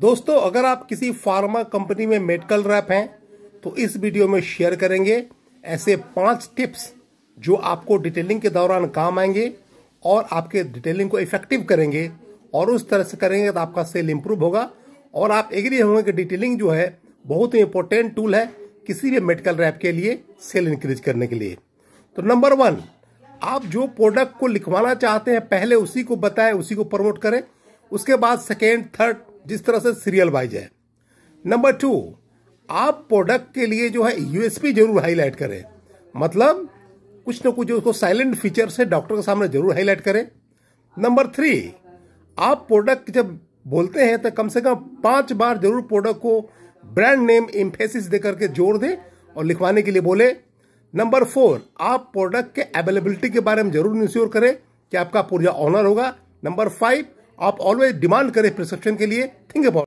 दोस्तों अगर आप किसी फार्मा कंपनी में मेडिकल रैप हैं तो इस वीडियो में शेयर करेंगे ऐसे पांच टिप्स जो आपको डिटेलिंग के दौरान काम आएंगे और आपके डिटेलिंग को इफेक्टिव करेंगे और उस तरह से करेंगे तो आपका सेल इंप्रूव होगा और आप एग्री होंगे कि डिटेलिंग जो है बहुत ही इंपॉर्टेंट टूल है किसी भी मेडिकल रैप के लिए सेल इंक्रीज करने के लिए तो नंबर वन आप जो प्रोडक्ट को लिखवाना चाहते हैं पहले उसी को बताएं उसी को प्रमोट करें उसके बाद सेकेंड थर्ड जिस तरह से सीरियल वाइज है नंबर टू आप प्रोडक्ट के लिए जो है यूएसपी जरूर हाईलाइट करें मतलब कुछ ना कुछ उसको साइलेंट फीचर से डॉक्टर के सामने जरूर हाईलाइट करें नंबर थ्री आप प्रोडक्ट जब बोलते हैं तो कम से कम पांच बार जरूर प्रोडक्ट को ब्रांड नेम इम्फेसिस देकर के जोड़ दें और लिखवाने के लिए बोले नंबर फोर आप प्रोडक्ट के अवेलेबिलिटी के बारे में जरूर इंश्योर करें कि आपका पूर्जा ऑनर होगा नंबर फाइव आप ऑलवेज डिमांड करें प्रिस्क्रिप्शन के लिए थिंक अबाउट